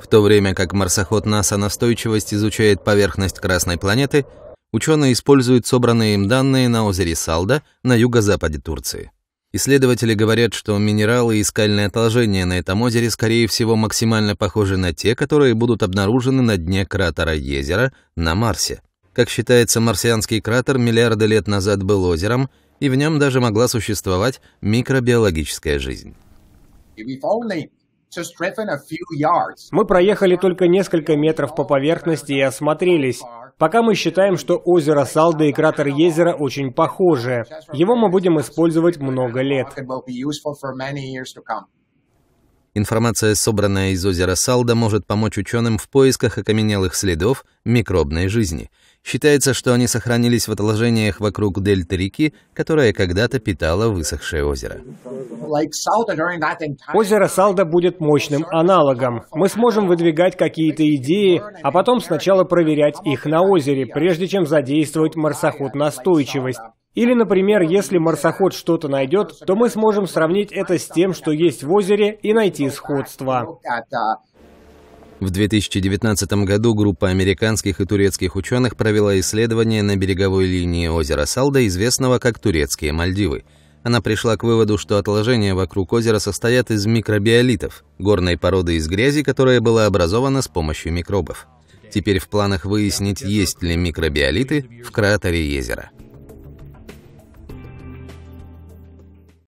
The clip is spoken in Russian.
В то время как марсоход НАСА настойчивость изучает поверхность Красной планеты, ученые используют собранные им данные на озере Салда на юго-западе Турции. Исследователи говорят, что минералы и скальные отложения на этом озере, скорее всего, максимально похожи на те, которые будут обнаружены на дне кратера Езера на Марсе. Как считается, марсианский кратер миллиарды лет назад был озером, и в нем даже могла существовать микробиологическая жизнь. Мы проехали только несколько метров по поверхности и осмотрелись. Пока мы считаем, что озеро Салда и кратер Езера очень похожи. Его мы будем использовать много лет. Информация, собранная из озера Салда, может помочь ученым в поисках окаменелых следов микробной жизни. Считается, что они сохранились в отложениях вокруг дельты реки, которая когда-то питала высохшее озеро. Озеро Салда будет мощным аналогом. Мы сможем выдвигать какие-то идеи, а потом сначала проверять их на озере, прежде чем задействовать марсоход настойчивость. Или, например, если марсоход что-то найдет, то мы сможем сравнить это с тем, что есть в озере, и найти сходство. В 2019 году группа американских и турецких ученых провела исследование на береговой линии озера Салда, известного как Турецкие Мальдивы. Она пришла к выводу, что отложения вокруг озера состоят из микробиолитов, горной породы из грязи, которая была образована с помощью микробов. Теперь в планах выяснить, есть ли микробиолиты в кратере езера.